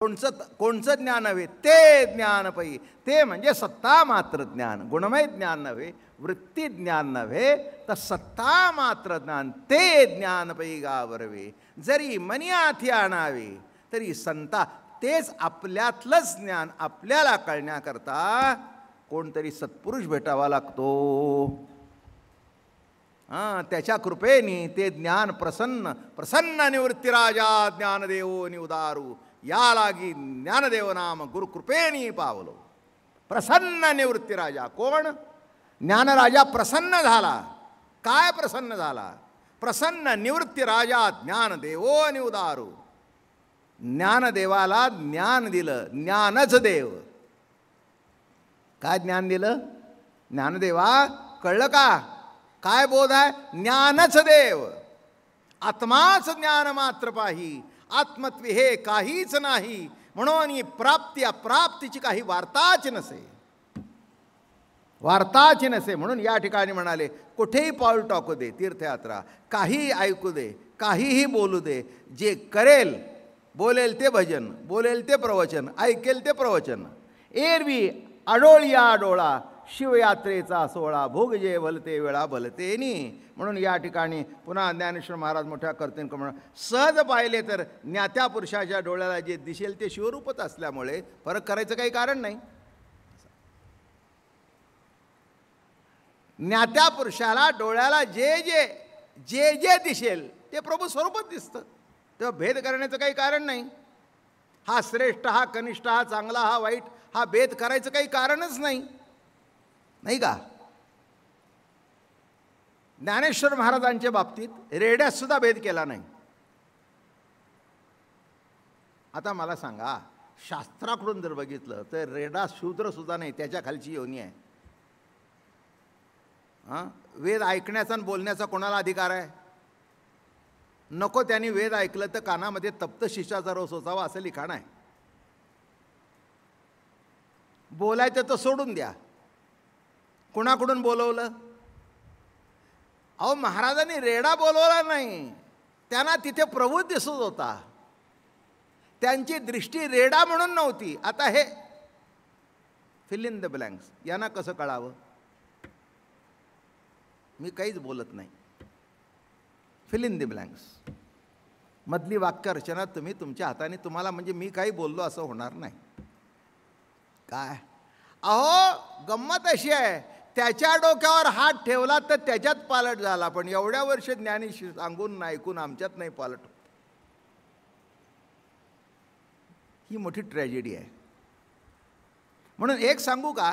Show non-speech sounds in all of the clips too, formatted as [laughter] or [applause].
कोणचं कोणचं ज्ञान हवे ते ज्ञान ते म्हणजे सत्ता मात्र ज्ञान गुणमय ज्ञान नव्हे वृत्ती ज्ञान नव्हे तर सत्ता मात्र ज्ञान ते ज्ञान पै गावरवे जरी मनी आथी आणावे तरी संता तेच आपल्यातलंच ज्ञान आपल्याला कळण्याकरता कोणतरी सत्पुरुष भेटावा लागतो हां त्याच्या कृपेने ते ज्ञान प्रसन्न प्रसन्न निवृत्तीराजा ज्ञानदेवो उदारू या लागी नाम गुरुकृपेणी पावलो प्रसन्न निवृत्ती राजा कोण ज्ञानराजा प्रसन्न झाला काय प्रसन्न झाला प्रसन्न निवृत्ती निवृत्तीराजा ज्ञानदेवो निवदारू ज्ञानदेवाला ज्ञान दिलं ज्ञानच देव काय ज्ञान दिलं ज्ञानदेवा कळलं का काय बोध आहे ज्ञानच देव आत्माच ज्ञान मात्र पाही आत्मत्वी हे काहीच नाही म्हणून प्राप्ती अप्राप्तीची काही वार्ताच नसे वार्ताच नसे म्हणून या ठिकाणी म्हणाले कुठेही पाऊल टाकू दे तीर्थयात्रा काहीही ऐकू दे काहीही बोलू दे जे करेल बोलेल ते भजन बोलेल ते प्रवचन ऐकेल ते प्रवचन एरवी आडोळ या आडोळा शिवयात्रेचा सोहळा भोग जे भलते वेळा भलतेनी म्हणून या ठिकाणी पुन्हा ज्ञानेश्वर महाराज मोठ्या करते सहज पाहिले तर ज्ञात्या पुरुषाच्या डोळ्याला जे दिसेल ते शिवरूपच असल्यामुळे फरक करायचं काही कारण नाही ज्ञात्या पुरुषाला डोळ्याला जे जे जे जे दिसेल ते प्रभू स्वरूपच दिसतं तेव्हा भेद करण्याचं काही कारण नाही हा श्रेष्ठ हा कनिष्ठ हा चांगला हा वाईट हा भेद करायचं काही कारणच नाही नाही का ज्ञानेश्वर महाराजांच्या बाबतीत सुद्धा भेद केला नाही आता मला सांगा शास्त्राकडून जर बघितलं तर रेडा शूद्र सुद्धा नाही त्याच्या खालची योनी आहे हां वेद ऐकण्याचा आणि बोलण्याचा कोणाला अधिकार आहे नको त्यांनी वेद ऐकलं तर कानामध्ये तप्त शिष्याचा रोस होतावा असं लिखाण आहे बोलायचं तर सोडून द्या कोणाकडून बोलवलं अहो महाराजांनी रेडा बोलवला नाही त्यांना तिथे प्रभू दिसत होता त्यांची दृष्टी रेडा म्हणून नव्हती आता हे फिल इन द ब्लँक्स यांना कसं कळावं मी काहीच बोलत नाही फिल इन द ब्लँक्स मधली वाक्यरचना तुम्ही तुमच्या हाताने तुम्हाला म्हणजे मी काही बोललो असं होणार नाही काय अहो गंमत अशी आहे त्याच्या डोक्यावर हात ठेवला तर त्याच्यात पालट झाला पण एवढ्या वर्ष ज्ञानी सांगून ऐकून आमच्यात नाही पालट ही मोठी ट्रॅजेडी आहे म्हणून एक सांगू का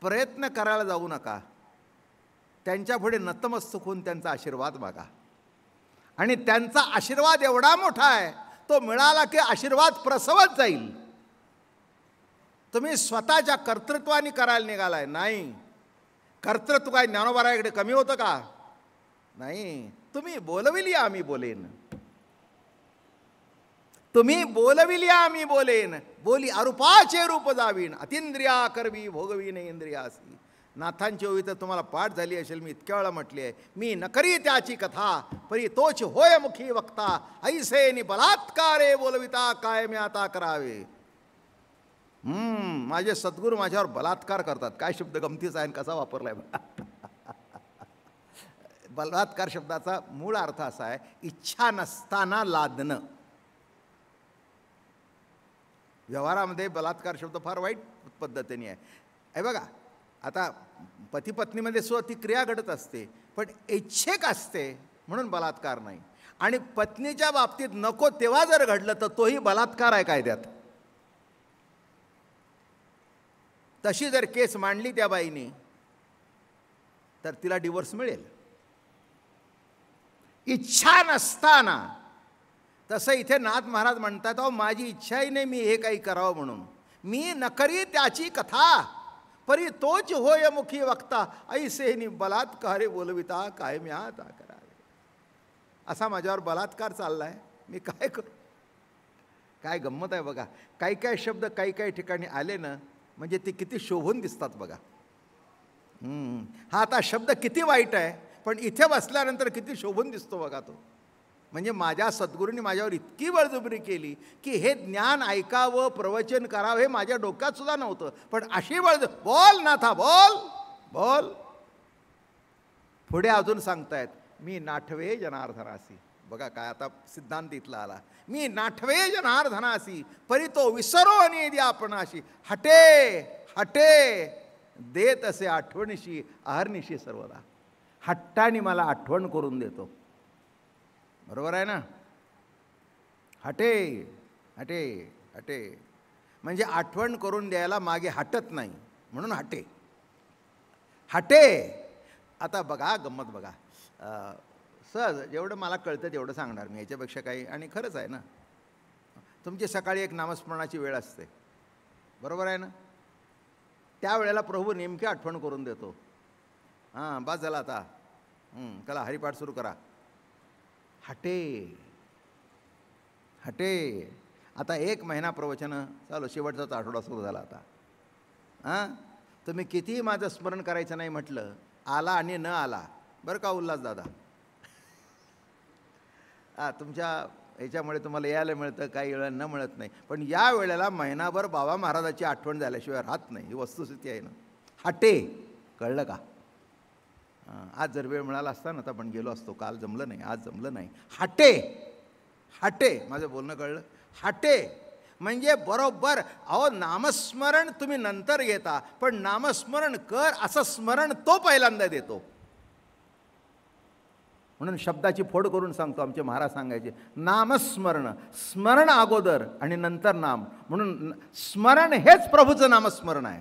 प्रयत्न करायला जाऊ नका त्यांच्या पुढे नतमस्तक होऊन त्यांचा आशीर्वाद मागा आणि त्यांचा आशीर्वाद एवढा मोठा आहे तो मिळाला की आशीर्वाद प्रसवत जाईल तुम्ही स्वतःच्या कर्तृत्वाने करायला निघालाय नाही कर्तृत्व काय इकडे कमी होतं का नाही तुम्ही बोलविली आम्ही बोलेन तुम्ही बोलविली आम्ही बोलेन बोली अरूपाचे रूप जावीन अतिंद्रिया करवी भोगवीन इंद्रियासी नाथांची ओवी तर तुम्हाला पाठ झाली असेल मी इतक्या वेळा म्हटली आहे मी नकरी त्याची कथा परी तोच होय मुखी वक्ता ऐसे नि बलात्कारे बोलविता काय मी आता करावे माझे सद्गुरू माझ्यावर बलात्कार करतात काय शब्द गमतीचा आहे कसा वापरला आहे [laughs] बलात्कार शब्दाचा मूळ अर्थ असा आहे इच्छा नसताना लादणं व्यवहारामध्ये बलात्कार शब्द फार वाईट पद्धतीने आहे हे बघा आता पतीपत्नीमध्ये सुद्धा ती क्रिया घडत असते पण इच्छेक असते म्हणून बलात्कार नाही आणि पत्नीच्या बाबतीत नको तेव्हा जर घडलं तर तोही बलात्कार आहे कायद्यात तशी जर केस मांडली त्या बाईने तर तिला डिवोर्स मिळेल इच्छा नसताना तसं इथे नाथ महाराज म्हणतात अहो माझी इच्छाही नाही मी हे काही करावं म्हणून मी नकरी त्याची कथा परी तोच होय मुखी वक्ता ऐसेनी बलात्कार बोलविता काय मी आता करावे असा माझ्यावर बलात्कार चाललाय मी काय करू काय गंमत आहे बघा काही काय शब्द काही काही ठिकाणी आले ना म्हणजे ते किती शोभून दिसतात बघा हा आता शब्द किती वाईट आहे पण इथे बसल्यानंतर किती शोभून दिसतो बघा तो म्हणजे माझ्या सद्गुरूंनी माझ्यावर इतकी बळजुबरी केली की हे ज्ञान ऐकावं प्रवचन करावं हे माझ्या डोक्यात सुद्धा नव्हतं पण अशी बळज बोल नाथा बोल बोल पुढे अजून सांगतायत मी नाठवे जनार्धनासी बघा काय आता सिद्धांत इथला आला मी नाठवे परी परितो विसरो निधी आपणाशी हटे हटे देत असे आठवणीशी आहारणीशी सर्वदा हट्टानी मला आठवण करून देतो बरोबर आहे ना हटे हटे हटे म्हणजे आठवण करून द्यायला मागे हटत नाही म्हणून हटे हटे आता बघा गंमत बघा सहज जेवढं मला कळतं तेवढं सांगणार मी याच्यापेक्षा काही आणि खरंच आहे ना तुमची सकाळी एक नामस्मरणाची वेळ असते बरोबर आहे ना त्यावेळेला प्रभू नेमकी आठवण करून देतो हां बस झाला आता कला हरिपाठ सुरू करा हटे हटे आता एक महिना प्रवचन चालू शेवटचाच आठवडा सुरू झाला आता हां तुम्ही कितीही माझं स्मरण करायचं नाही म्हटलं आला आणि न आला बरं का उल्हास दादा तुमच्या ह्याच्यामुळे तुम्हाला यायला मिळतं काही वेळा न मिळत नाही पण या वेळेला महिनाभर बाबा महाराजाची आठवण झाल्याशिवाय राहत नाही ही वस्तुस्थिती आहे ना हाटे कळलं का आज जर वेळ मिळाला असता ना तर आपण गेलो असतो काल जमलं नाही आज जमलं नाही हाटे हाटे माझं बोलणं कळलं हाटे म्हणजे बरोबर अहो नामस्मरण तुम्ही नंतर घेता पण नामस्मरण कर असं स्मरण तो पहिल्यांदा देतो म्हणून शब्दाची फोड करून सांगतो आमचे महाराज सांगायचे नामस्मरण स्मरण अगोदर आणि नंतर नाम म्हणून स्मरण हेच प्रभूचं नामस्मरण आहे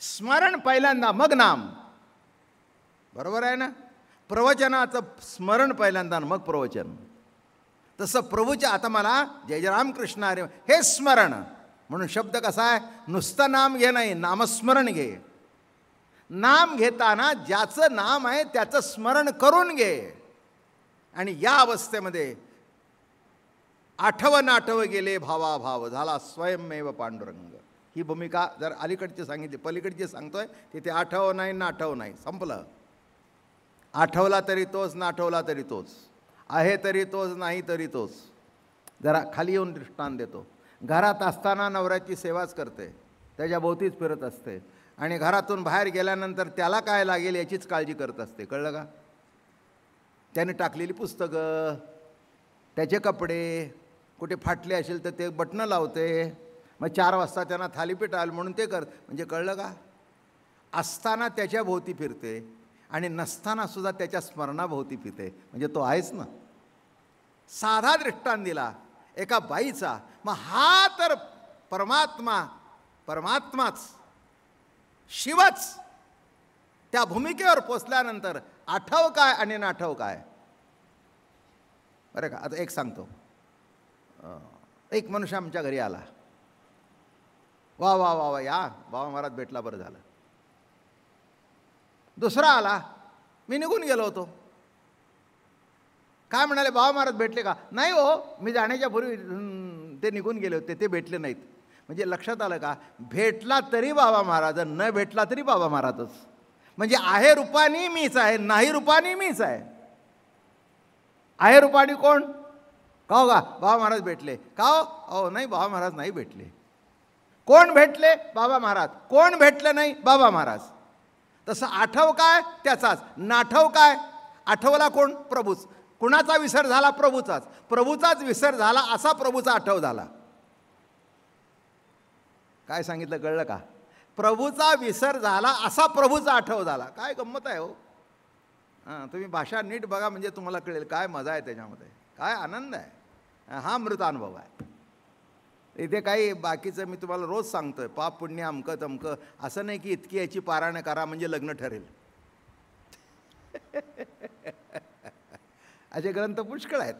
स्मरण पहिल्यांदा मग नाम बरोबर आहे ना प्रवचनाचं स्मरण पहिल्यांदा मग प्रवचन तसं प्रभूच्या आता मला जय जय रामकृष्ण हे स्मरण म्हणून शब्द कसा आहे नुसतं नाम घे नाही नामस्मरण घे नाम घेताना ज्याचं नाम आहे त्याचं स्मरण करून घे आणि या अवस्थेमध्ये आठव आठव गेले भावा भाव झाला स्वयंमेव पांडुरंग ही भूमिका जर अलीकडची सांगितली पलीकडची सांगतोय तिथे आठव नाही नाठव नाही संपलं आठवला तरी तोच नाठवला तरी तोच आहे तरी तोच नाही तरी तोच जरा खाली येऊन दृष्टांत देतो घरात असताना नवऱ्याची सेवाच करते त्याच्या भोवतीच फिरत असते आणि घरातून बाहेर गेल्यानंतर त्याला काय लागेल याचीच काळजी करत असते कळलं का त्याने टाकलेली पुस्तकं त्याचे कपडे कुठे फाटले असेल तर ते बटणं लावते मग चार वाजता त्यांना थालीपीठ आलं म्हणून ते कर म्हणजे कळलं का असताना त्याच्या भोवती फिरते आणि नसतानासुद्धा त्याच्या स्मरणाभोवती फिरते म्हणजे तो आहेच ना साधा दृष्टांत दिला एका बाईचा मग हा तर परमात्मा परमात्माच शिवच त्या भूमिकेवर पोचल्यानंतर आठव काय आणि नाठव काय बरं का आता एक सांगतो एक मनुष्य आमच्या घरी आला वा वा वा वा या बाबा महाराज भेटला बरं झालं दुसरा आला मी निघून गेलो होतो काय म्हणाले बाबा महाराज भेटले का नाही हो मी जाण्याच्या पूर्वी ते निघून गेले होते ते भेटले नाहीत म्हणजे लक्षात आलं का भेटला तरी बाबा महाराज न भेटला तरी बाबा महाराजच म्हणजे आहे रूपाने मीच आहे नाही रूपाने मीच आहे आहे रूपानी कोण का हो बाबा महाराज भेटले का हो नाही बाबा महाराज नाही भेटले कोण भेटले बाबा महाराज कोण भेटलं नाही बाबा महाराज तसं आठव काय त्याचाच नाठव काय आठवला कोण प्रभूच कुणाचा विसर झाला प्रभूचाच प्रभूचाच विसर झाला असा प्रभूचा आठव झाला काय सांगितलं कळलं का प्रभूचा विसर झाला असा प्रभूचा आठव झाला काय गंमत आहे हो हां तुम्ही भाषा नीट बघा म्हणजे तुम्हाला कळेल काय मजा आहे त्याच्यामध्ये काय आनंद आहे हा मृत अनुभव आहे इथे काही बाकीचं मी तुम्हाला रोज सांगतो आहे पाप पुण्य अमकं तमकं असं नाही की इतकी याची पारायण करा म्हणजे लग्न ठरेल असे ग्रंथ पुष्कळ आहेत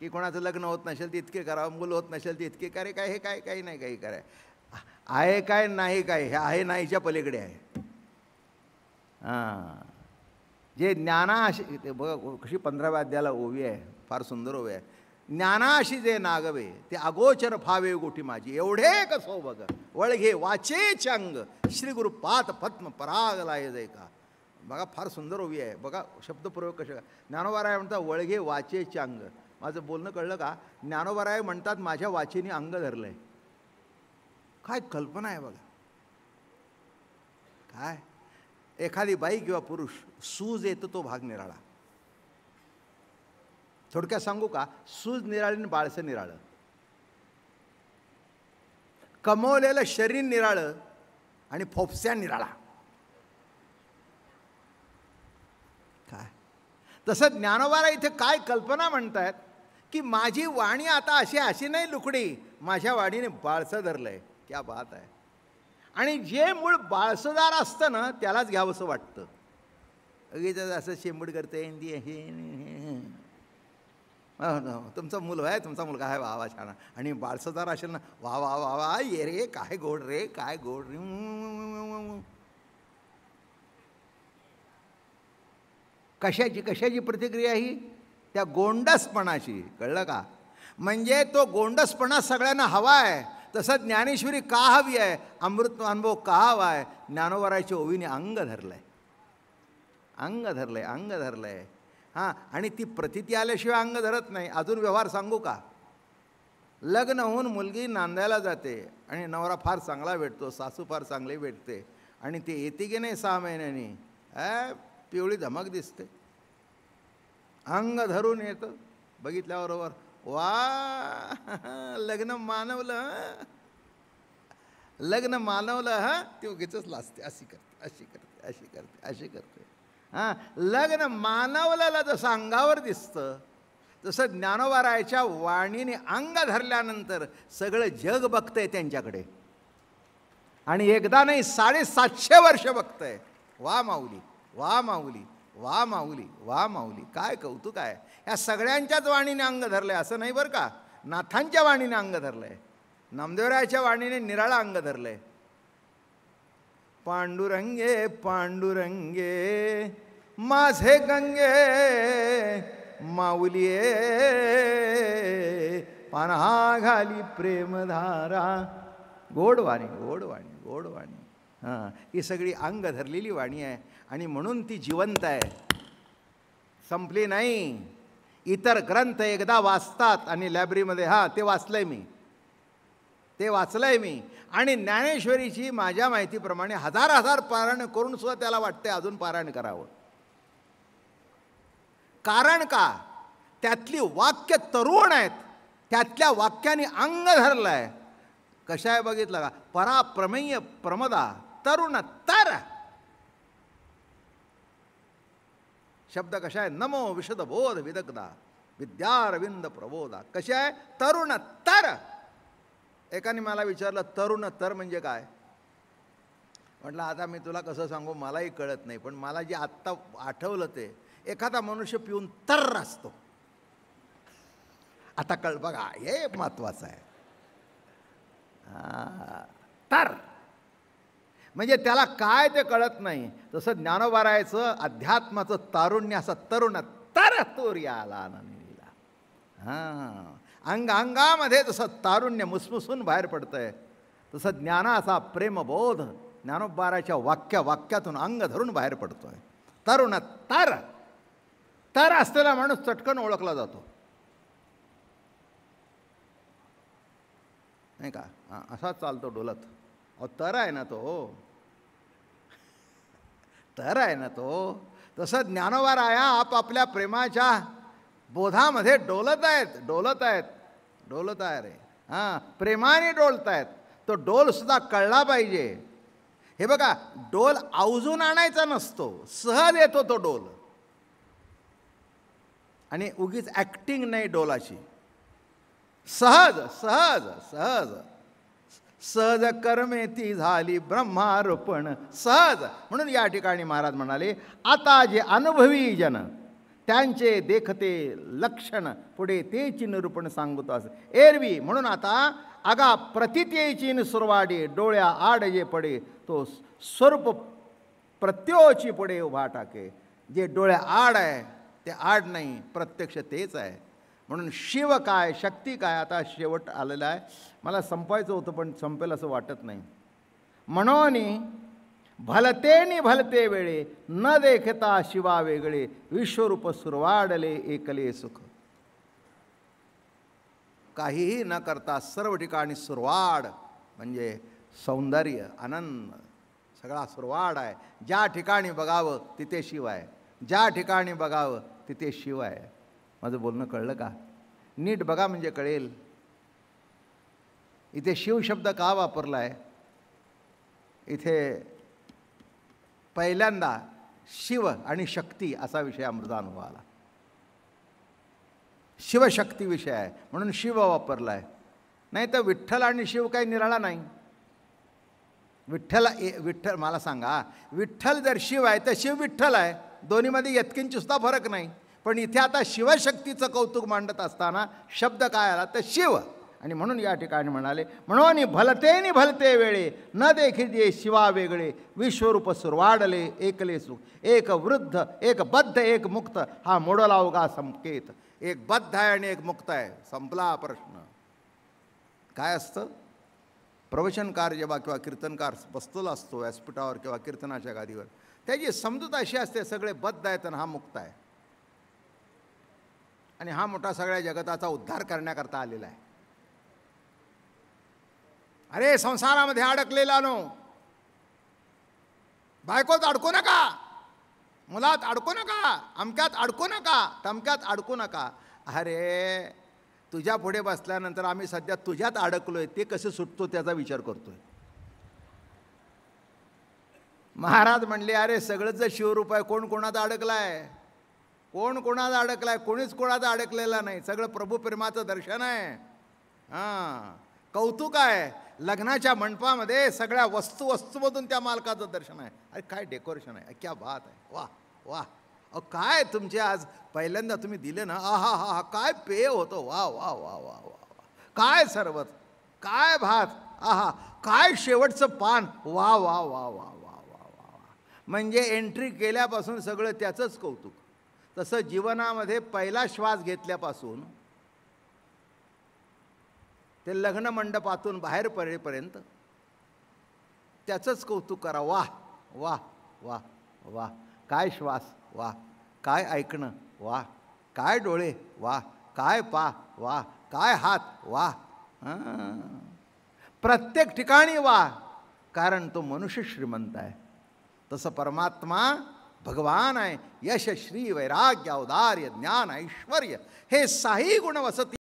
की कोणाचं लग्न होत नसेल ते इतके करा मूल होत नसेल ते इतके करे काय हे काय काही नाही काही कराय आहे काय नाही काय हे आहे नाहीच्या पलीकडे आहे हां जे ज्ञाना अशी ते बघा कशी पंधराव्या अध्यायाला ओवी आहे फार सुंदर ओवी आहे ज्ञानाशी जे नागवे ते अगोचर फावे गोटी माझी एवढे कसो हो बघ वळघे वाचे चंग श्री गुरु पात पद्म पराग लाय जाय का बघा फार सुंदर ओवी आहे बघा शब्दप्रयोग कसे ज्ञानोबाराय म्हणतात वळघे वाचे चंग माझं बोलणं कळलं का ज्ञानोबाराय म्हणतात माझ्या वाचेने अंग धरलं आहे काय कल्पना आहे बघा काय एखादी बाई किंवा पुरुष सूज येतो तो भाग निराळा थोडक्यात सांगू का सूज निराळीन बाळसं निराळं कमवलेलं शरीर निराळं आणि फोफस्या निराळा काय तसं ज्ञानोबारा इथे काय कल्पना म्हणतात की माझी वाणी आता अशी अशी नाही लुकडी माझ्या वाणीने बाळसं धरलं आहे क्या बात आहे आणि जे मूळ बाळसदार असतं ना त्यालाच घ्यावंसं वाटतं अगदी असं शेंबूड करते हिंदी हे हो, हो, हो. तुमचा मुलगा आहे तुमचा मुलगा आहे वा वा छान आणि बाळसदार असेल ना वा वा वा वा ये रे काय गोड रे काय गोड रे कशाची कशाची प्रतिक्रिया ही त्या गोंडसपणाची कळलं का म्हणजे तो गोंडसपणा सगळ्यांना हवा आहे तसं ज्ञानेश्वरी का हवी आहे अमृत अनुभव का हवा आहे ज्ञानोबराच्या ओवीने अंग धरलं आहे अंग धरलं आहे अंग धरलं आहे हां आणि ती प्रतिती आल्याशिवाय अंग धरत नाही अजून व्यवहार सांगू का लग्न होऊन मुलगी नांदायला जाते आणि नवरा फार चांगला भेटतो सासू फार चांगली भेटते आणि ते येते की नाही सहा महिन्यांनी ऐ पिवळी धमक दिसते अंग धरून येतं बघितल्याबरोबर वा लग्न मानवलं लग्न मानवलं ह ती उगीच लाजते अशी करते अशी करते अशी करते अशी करते हां लग्न मानवल्याला जसं अंगावर दिसतं जसं ज्ञानोबारायच्या वाणीने अंग धरल्यानंतर सगळं जग बघतंय त्यांच्याकडे आणि एकदा नाही साडेसातशे वर्ष बघतंय वा माऊली वा माऊली वा माऊली वा माऊली काय कौतुक आहे या सगळ्यांच्याच वाणीने अंग धरलं आहे असं नाही बरं का नाथांच्या वाणीने अंग धरलं आहे नामदेवरायाच्या वाणीने निराळा अंग धरलं आहे पांडुरंगे पांडुरंगे माझे गंगे माऊलीये पान्हा घाली प्रेमधारा गोडवाणी गोडवाणी गोडवाणी हां ही सगळी अंग धरलेली वाणी आहे आणि म्हणून ती जिवंत आहे संपली नाही इतर ग्रंथ एकदा वाचतात आणि लायब्ररीमध्ये हां ते वाचलं आहे मी ते वाचलं आहे मी आणि ज्ञानेश्वरीची माझ्या माहितीप्रमाणे हजार हजार पारायण करून सुद्धा त्याला वाटते अजून पारायण करावं कारण का त्यातली वाक्य तरुण आहेत त्यातल्या वाक्याने अंग धरलं आहे कशा आहे बघितलं का पराप्रमेय प्रमदा तरुण तर शब्द कशा आहे नमो विशद बोध विदग्धा विद्यारविंद प्रबोधा कशा आहे तरुण तर एकाने मला विचारलं तरुण तर म्हणजे काय म्हटलं आता मी तुला कसं सांगू मलाही कळत नाही पण मला जे आत्ता आठवलं ते एखादा मनुष्य पिऊन तर असतो आता कळ बघा हे महत्वाचं आहे म्हणजे त्याला काय ते कळत नाही तसं ज्ञानोबारायचं अध्यात्माचं तारुण्य असं तरुण तर तोर्याला आला आनंदीला हां अंग अंगामध्ये जसं तारुण्य मुसमुसून बाहेर आहे तसं ज्ञानाचा प्रेमबोध ज्ञानोबाराच्या वाक्या वाक्यातून अंग धरून बाहेर पडतोय तरुण तर तर असलेला माणूस चटकन ओळखला जातो नाही का असाच चालतो डोलत अहो तर आहे ना तो तर आहे ना तो तसं ज्ञानोबाराया आपापल्या प्रेमाच्या बोधामध्ये डोलत आहेत डोलत आहेत डोलत आहे रे हां प्रेमाने डोलत आहेत तो डोलसुद्धा कळला पाहिजे हे बघा डोल आवजून आणायचा नसतो सहज येतो तो डोल आणि उगीच ॲक्टिंग नाही डोलाची सहज सहज सहज सहज कर्मे ती झाली ब्रह्मारोपण सहज म्हणून या ठिकाणी महाराज म्हणाले आता जे अनुभवी जन त्यांचे देखते लक्षण पुढे ते रूपण सांगतो असं एरवी म्हणून आता आगा प्रतितेची सुरवाडे डोळ्या आड जे पडे तो स्वरूप प्रत्योची पुढे उभा टाके जे डोळ्या आड आहे ते आड नाही प्रत्यक्ष तेच आहे म्हणून शिव काय शक्ती काय आता शेवट आलेला आहे मला संपायचं होतं पण संपेल असं वाटत नाही म्हणून भलते नि भलते वेळे न देखता शिवा वेगळे विश्वरूप सुरवाडले एकले सुख काहीही न करता सर्व ठिकाणी सुरवाड म्हणजे सौंदर्य आनंद सगळा सुरवाड आहे ज्या ठिकाणी बघावं तिथे शिव आहे ज्या ठिकाणी बघावं तिथे शिव आहे माझं बोलणं कळलं का नीट बघा म्हणजे कळेल इथे शिव शब्द का वापरला आहे इथे पहिल्यांदा शिव आणि शक्ती असा विषय आला शिवशक्ती विषय आहे म्हणून शिव वापरला आहे नाही तर विठ्ठल आणि शिव काही निराळा नाही विठ्ठल विठ्ठल मला सांगा विठ्ठल जर शिव आहे तर शिव विठ्ठल आहे दोन्हीमध्ये यत्किंची सुद्धा फरक नाही पण इथे आता शिवशक्तीचं कौतुक मांडत असताना शब्द काय आला तर शिव आणि म्हणून या ठिकाणी म्हणाले म्हणून भलते नि भलते वेळे न देखील जे शिवा वेगळे विश्वरूप सुरवाडले एकले सुख एक वृद्ध एक बद्ध एक मुक्त हा मोडला उगा संकेत एक बद्ध आहे आणि एक मुक्त आहे संपला प्रश्न काय असतं प्रवचनकार जेव्हा किंवा कीर्तनकार बसतोला असतो व्यासपीठावर किंवा कीर्तनाच्या गादीवर त्याची समजूत अशी असते सगळे बद्ध आहेत आणि हा मुक्त आहे आणि हा मोठा सगळ्या जगताचा उद्धार करण्याकरता आलेला आहे अरे संसारामध्ये अडकलेला नो बायकोत अडकू नका मुलात अडकू नका अमक्यात अडकू नका तमक्यात अडकू नका अरे तुझ्या पुढे बसल्यानंतर आम्ही सध्या तुझ्यात अडकलोय ते कसं सुटतो त्याचा विचार करतोय महाराज म्हणले अरे सगळंच शिवरूप आहे कोण कोणात अडकलाय कोण कोणाचा अडकलाय आहे कोणीच कोणाचा अडकलेला नाही सगळं प्रभू प्रेमाचं दर्शन आहे हां कौतुक आहे लग्नाच्या मंडपामध्ये सगळ्या वस्तू वस्तूमधून त्या मालकाचं दर्शन आहे अरे काय डेकोरेशन आहे क्या बात आहे वा वा अ काय तुमचे आज पहिल्यांदा तुम्ही दिले ना आ हा हा काय पेय होतं वा वा वा वा वा काय सरबत काय भात आहा काय शेवटचं पान वा वा वा वा वा वा वा म्हणजे एंट्री केल्यापासून सगळं त्याचंच कौतुक तसं जीवनामध्ये पहिला श्वास घेतल्यापासून ते लग्न मंडपातून बाहेर पडेपर्यंत त्याचंच कौतुक करा वा वा वा वा काय श्वास वा काय ऐकणं वा काय डोळे वा काय पा वा काय हात वा प्रत्येक ठिकाणी वा कारण तो मनुष्य श्रीमंत आहे तसं परमात्मा भगवान आहे श्री वैराग्य औदार्य ज्ञान ऐश्वर हे साही गुण वसती